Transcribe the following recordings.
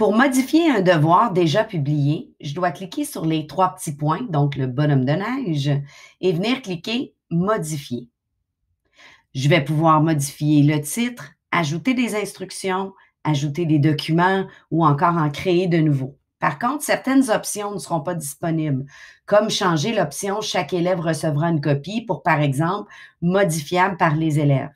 Pour modifier un devoir déjà publié, je dois cliquer sur les trois petits points, donc le bonhomme de neige, et venir cliquer Modifier. Je vais pouvoir modifier le titre, ajouter des instructions, ajouter des documents ou encore en créer de nouveaux. Par contre, certaines options ne seront pas disponibles, comme changer l'option Chaque élève recevra une copie pour, par exemple, modifiable par les élèves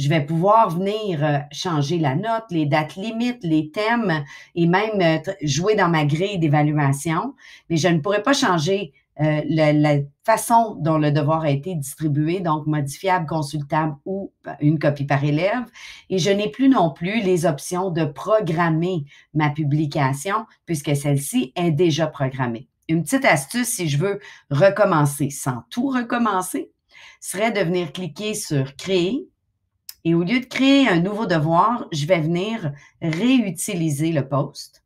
je vais pouvoir venir euh, changer la note, les dates limites, les thèmes et même euh, jouer dans ma grille d'évaluation, mais je ne pourrais pas changer euh, la, la, façon dont le devoir a été distribué, donc modifiable, consultable ou une copie par élève. Et je n'ai plus non plus les options de programmer ma publication puisque celle-ci est déjà programmée. Une petite astuce si je veux recommencer sans tout recommencer serait de venir cliquer sur Créer et au lieu de créer un nouveau devoir, je vais venir réutiliser le poste.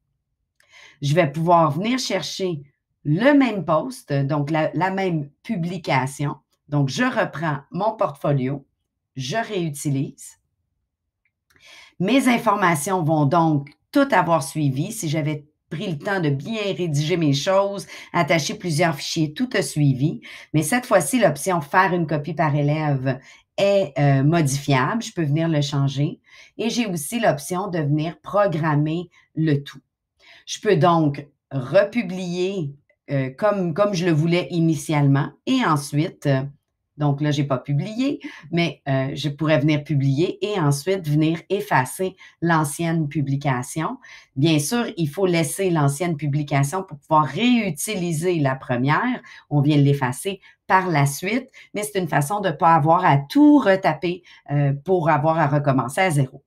Je vais pouvoir venir chercher le même poste, donc la, même publication. Donc, je reprends mon portfolio, je réutilise. Mes informations vont donc tout avoir suivi. Si j'avais pris le temps de bien rédiger mes choses, attacher plusieurs fichiers, tout a suivi. Mais cette fois-ci, l'option Faire une copie par élève est euh, modifiable, je peux venir le changer. Et j'ai aussi l'option de venir programmer le tout. Je peux donc republier euh, comme je le voulais initialement et ensuite euh, donc là, j'ai n'ai pas publié, mais euh, je pourrais venir publier et ensuite venir effacer l'ancienne publication. Bien sûr, il faut laisser l'ancienne publication pour pouvoir réutiliser la première. On vient l'effacer par la suite, mais c'est une façon de ne pas avoir à tout retaper euh, pour avoir à recommencer à zéro.